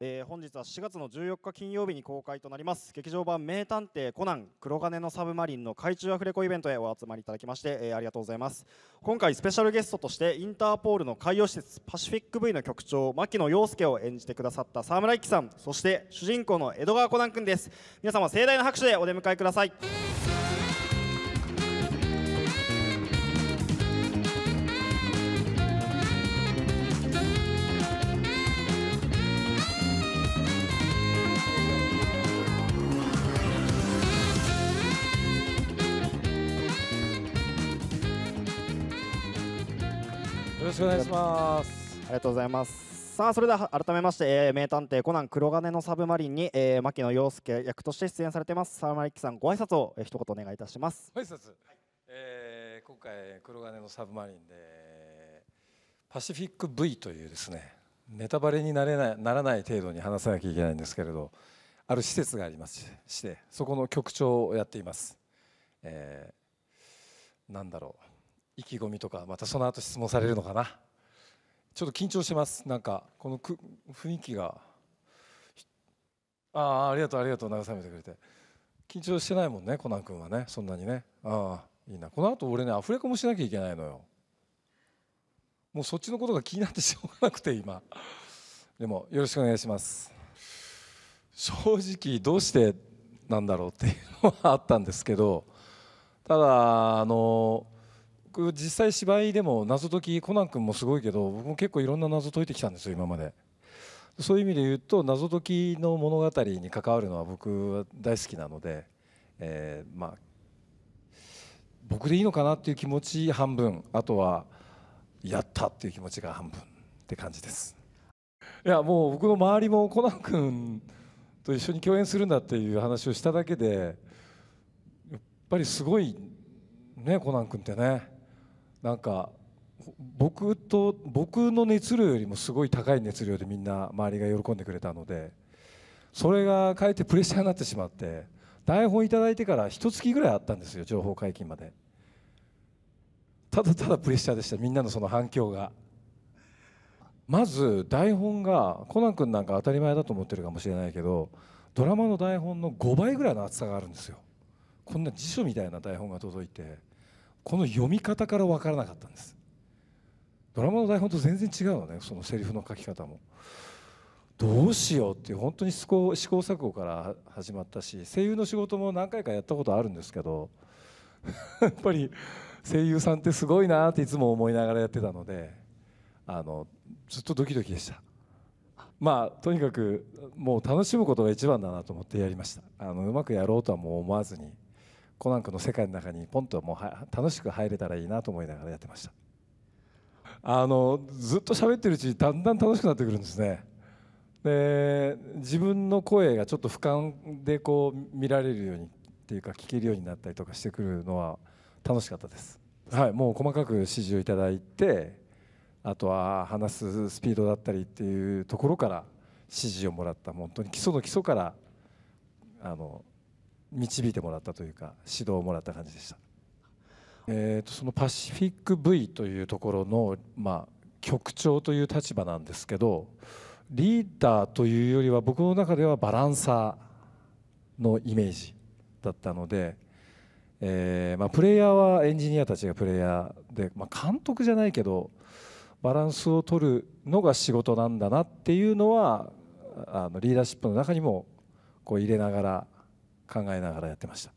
えー、本日は4月の14日金曜日に公開となります劇場版「名探偵コナン黒金のサブマリン」の海中アフレコイベントへお集まりいただきまして、えー、ありがとうございます今回スペシャルゲストとしてインターポールの海洋施設パシフィック V の局長牧野陽介を演じてくださった沢村一樹さんそして主人公の江戸川コナン君です皆様盛大な拍手でお出迎えくださいしくお願いしますありがとうございますさあそれでは改めまして、えー、名探偵コナン黒金のサブマリンに、えー、牧野陽介役として出演されてます沢村一樹さんご挨拶を、えー、一言お願いいたします挨拶、はい、えー、今回黒金のサブマリンでパシフィック V というですねネタバレになれないならない程度に話さなきゃいけないんですけれどある施設がありますしてそこの局長をやっています、えー、なんだろう意気込みとかまたその後質問されるのかなちょっと緊張してますなんかこのく雰囲気がああありがとうありがとう慰めてくれて緊張してないもんねコナン君はねそんなにねああいいなこの後俺ねアフレコもしなきゃいけないのよもうそっちのことが気になってしょうがなくて今でもよろしくお願いします正直どうしてなんだろうっていうのはあったんですけどただあのー実際芝居でも謎解きコナン君もすごいけど僕も結構いろんな謎解いてきたんですよ今までそういう意味で言うと謎解きの物語に関わるのは僕は大好きなので、えー、まあ僕でいいのかなっていう気持ち半分あとはやったっていう気持ちが半分って感じですいやもう僕の周りもコナン君と一緒に共演するんだっていう話をしただけでやっぱりすごいねコナン君ってねなんか僕と僕の熱量よりもすごい高い熱量でみんな周りが喜んでくれたのでそれがかえってプレッシャーになってしまって台本いただいてから一月ぐらいあったんですよ情報解禁までただただプレッシャーでしたみんなのその反響がまず台本がコナン君なんか当たり前だと思ってるかもしれないけどドラマの台本の5倍ぐらいの厚さがあるんですよこんな辞書みたいな台本が届いて。この読み方から分からなかったんですドラマの台本と全然違うのねそのセリフの書き方もどうしようっていう本当に試行試行錯誤から始まったし声優の仕事も何回かやったことあるんですけど やっぱり声優さんってすごいなっていつも思いながらやってたのであのずっとドキドキでしたまあとにかくもう楽しむことが一番だなと思ってやりましたあのうまくやろうとはもう思わずにコナン君の世界の中にポンともう楽しく入れたらいいなと思いながらやってましたあのずっと喋ってるうちにだんだん楽しくなってくるんですねで自分の声がちょっと俯瞰でこう見られるようにっていうか聞けるようになったりとかしてくるのは楽しかったですはいもう細かく指示をいただいてあとは話すスピードだったりっていうところから指示をもらった本当に基礎の基礎からあの導いてもらったというか指導をもらった感じでした。えーと、そのパシフィック V というところの、まあ、局長という立場なんですけどリーダーというよりは僕の中ではバランサーのイメージだったので、えー、まあ、プレイヤーはエンジニアたちがプレイヤーで、まあ、監督じゃないけどバランスを取るのが仕事なんだなっていうのはあのリーダーシップの中にもこう入れながら考えながらやってました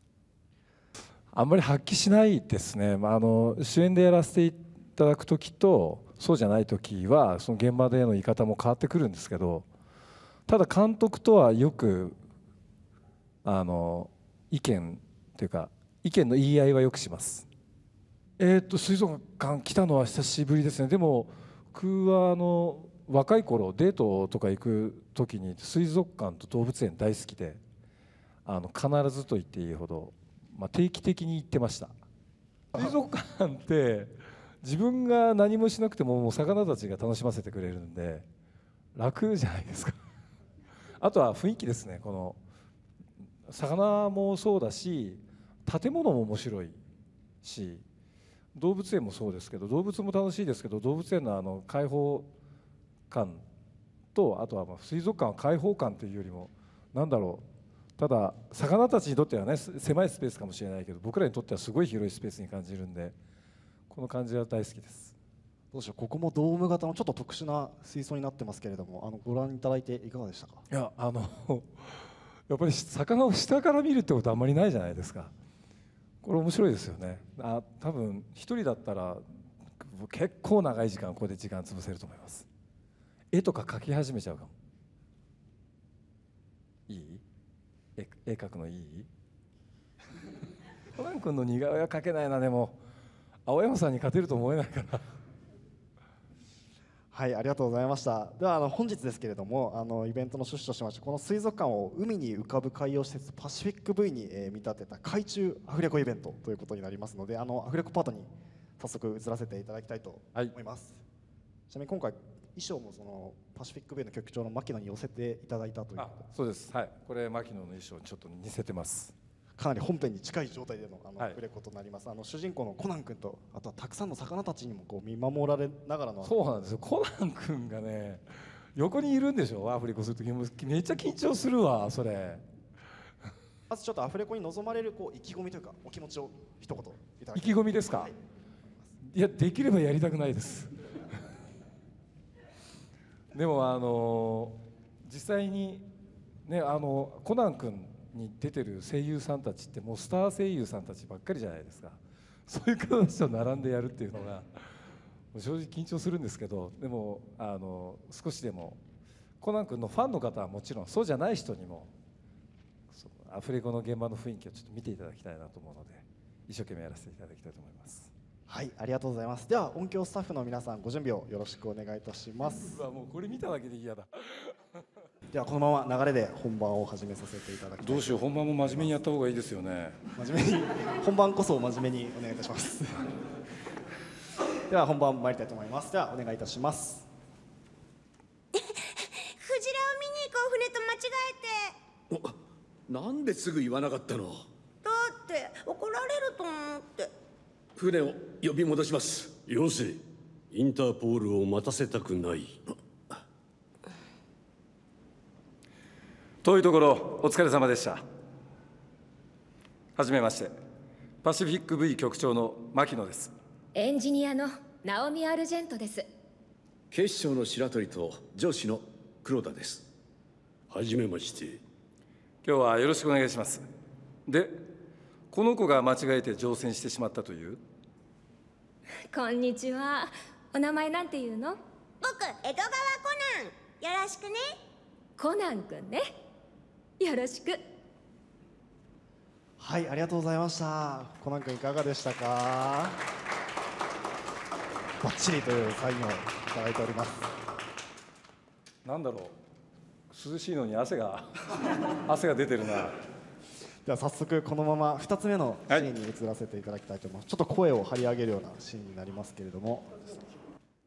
あんまり発揮しないですね、まあ、あの主演でやらせていただく時とそうじゃない時はその現場での言い方も変わってくるんですけどただ監督とはよくあの意見というか意見の言い合いはよくしますえー、っと水族館来たのは久しぶりですねでも僕はあの若い頃デートとか行く時に水族館と動物園大好きであの必ずと言っていいほど、まあ、定期的に行ってました水族館って自分が何もしなくてももう魚たちが楽しませてくれるんで楽じゃないですか あとは雰囲気ですねこの魚もそうだし建物も面白いし動物園もそうですけど動物も楽しいですけど動物園のあの開放感とあとはま水族館は開放感というよりも何だろうただ魚たちにとってはね狭いスペースかもしれないけど僕らにとってはすごい広いスペースに感じるんでこの感じは大好きですどうしようここもドーム型のちょっと特殊な水槽になってますけれどもあのご覧いただいていかがでしたかいやあの やっぱり魚を下から見るってことあんまりないじゃないですかこれ面白いですよねあ多分1人だったら結構長い時間ここで時間潰せると思います絵とか描き始めちゃうかも絵描くのいい ン君の似顔絵は描けないなでも青山さんに勝てると思えないかな はいありがとうございましたではあの本日ですけれどもあのイベントの趣旨としましてこの水族館を海に浮かぶ海洋施設パシフィック V に、えー、見立てた海中アフレコイベントということになりますのであのアフレコパートに早速移らせていただきたいと思います、はい、ちなみに今回衣装もそのパシフィック・ベイの局長の牧野に寄せていただいたというそうですはいこれ牧野の衣装にちょっと似せてますかなり本編に近い状態でのあの、はい、売れとなりますあの主人公のコナン君とあとはたくさんの魚たちにもこう見守られながらのそうなんですよコナン君がね横にいるんでしょアフレコする時きめっちゃ緊張するわそれまずちょっとアフレコに臨まれるこう意気込みというかお気持ちを一言いただき意気込みですか、はい、いやできればやりたくないですでもあの実際にねあのコナン君に出てる声優さんたちってもうスター声優さんたちばっかりじゃないですかそういう方たちと並んでやるっていうのが正直緊張するんですけどでもあの少しでもコナン君のファンの方はもちろんそうじゃない人にもアフレコの現場の雰囲気をちょっと見ていただきたいなと思うので一生懸命やらせていただきたいと思います。はい、ありがとうございます。では音響スタッフの皆さんご準備をよろしくお願いいたします。うわもうこれ見ただけで嫌だ。ではこのまま流れで本番を始めさせていただきます。どうしよう本番も真面目にやった方がいいですよね。真面目に本番こそ真面目にお願いいたします。では本番参りたいと思います。ではお願いいたします。クジラを見に行こう船と間違えて。なんですぐ言わなかったの。船を呼び戻しますよせインターポールを待たせたくない遠いところお疲れ様でしたはじめましてパシフィック V 局長の牧野ですエンジニアのナオミ・アルジェントです警視庁の白鳥と上司の黒田ですはじめまして今日はよろしくお願いしますでこの子が間違えて乗船してしまったというこんにちはお名前なんて言うの僕江戸川コナンよろしくねコナンくんねよろしくはいありがとうございましたコナンくんいかがでしたかバッチリというサインをいただいておりますなんだろう涼しいのに汗が汗が出てるなでは早速このまま2つ目のシーンに移らせていただきたいと思います、はい、ちょっと声を張り上げるようなシーンになりますけれども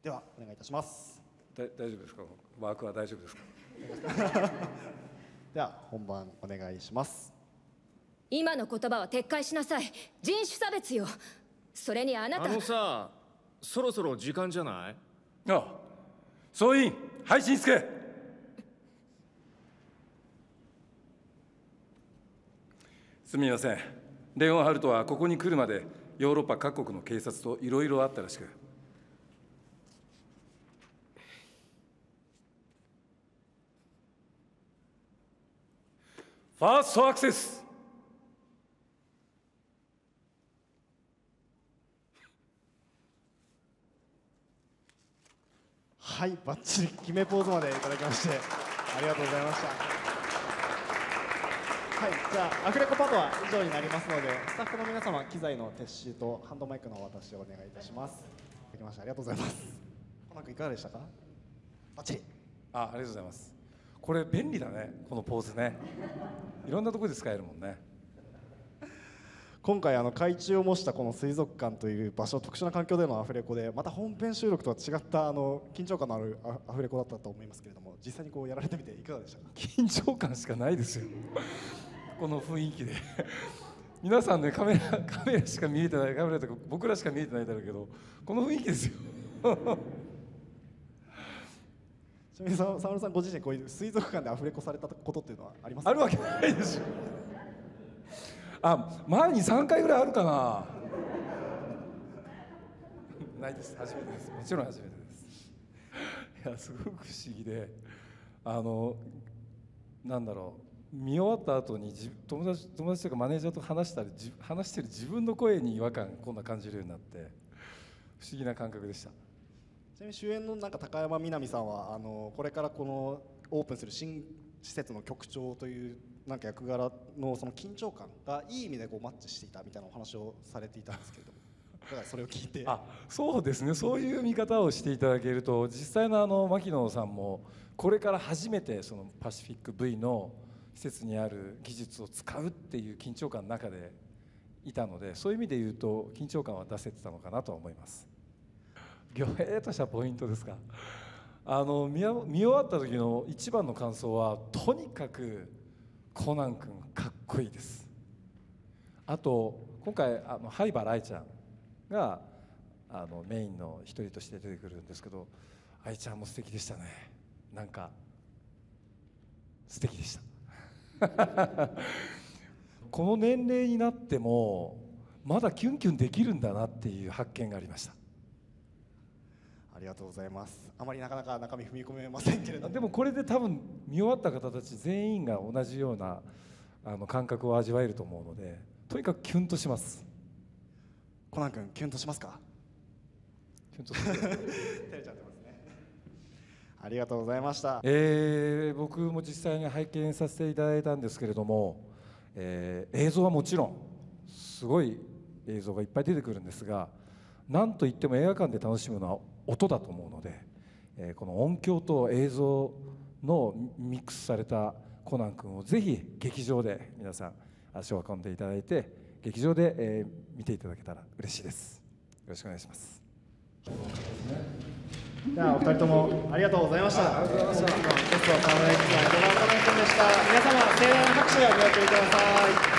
ではお願いいたします大丈夫ですかワークは大丈夫ですか では本番お願いします今の言葉は撤回しなさい人種差別よそれにあなたあのさそろそろ時間じゃないああ総員配信つけすみませんレオンハルトはここに来るまでヨーロッパ各国の警察といろいろあったらしくファーストアクセスはい、ばっちり決めポーズまでいただきましてありがとうございました。はい、じゃあアフレコパートは以上になりますのでスタッフの皆様機材の撤収とハンドマイクのお渡しをお願いいたしますできましたありがとうございますコナくいかがでしたかバッチリあありがとうございますこれ便利だねこのポーズねいろんなところで使えるもんね今回あの海中を模したこの水族館という場所特殊な環境でのアフレコでまた本編収録とは違ったあの緊張感のあるアフレコだったと思いますけれども実際にこうやられてみていかがでしたか緊張感しかないですよこの雰囲気で皆さんねカメラカメラしか見えてないカメラとか僕らしか見えてないだろうけどこの雰囲気ですよちなみに沢村さんご自身こういう水族館でアフレコされたことっていうのはありますかあるわけないでしょあ前に3回ぐらいあるかなないです初めてですもちろん初めてですいやすごく不思議であのなんだろう見終わった後に友達友達とかマネージャーと話したり話してる自分の声に違和感こんな感じるようになって不思議な感覚でしたちなみに主演のなんか高山みなみさんはあのこれからこのオープンする新施設の局長というなんか役柄のその緊張感がいい意味でこうマッチしていたみたいなお話をされていたんですけれども。だからそれを聞いてあそうですねそういう見方をしていただけると実際のあの牧野さんもこれから初めてそのパシフィック V の施設にある技術を使うっていう緊張感の中でいたのでそういう意味で言うと緊張感は出せてたのかなと思います。ぎょへーとしたポイントですかあの見終わった時の一番の感想はとにかくコナン君かっこいいですあと今回あの灰原愛ちゃんがあのメインの一人として出てくるんですけど愛ちゃんも素敵でしたねなんか素敵でした この年齢になってもまだキュンキュンできるんだなっていう発見がありましたありがとうございますあまりなかなか中身踏み込めませんけれどでもこれで多分見終わった方たち全員が同じようなあの感覚を味わえると思うのでとにかくキュンとしますコナン君キュンとしますかキュンとする 照れちゃってますねありがとうございましたえー、僕も実際に拝見させていただいたんですけれども、えー、映像はもちろんすごい映像がいっぱい出てくるんですが何といっても映画館で楽しむのは音だと思うので、えー、この音響と映像のミックスされたコナン君をぜひ劇場で皆さん足を運んでいただいて劇場で、えー、見ていただけたら嬉しいですよろしくお願いしますじゃあお二人ともありがとうございましたありがとうございましたゲスは沢村一さん、小川コナン君でした皆様盛大な拍手をお送りください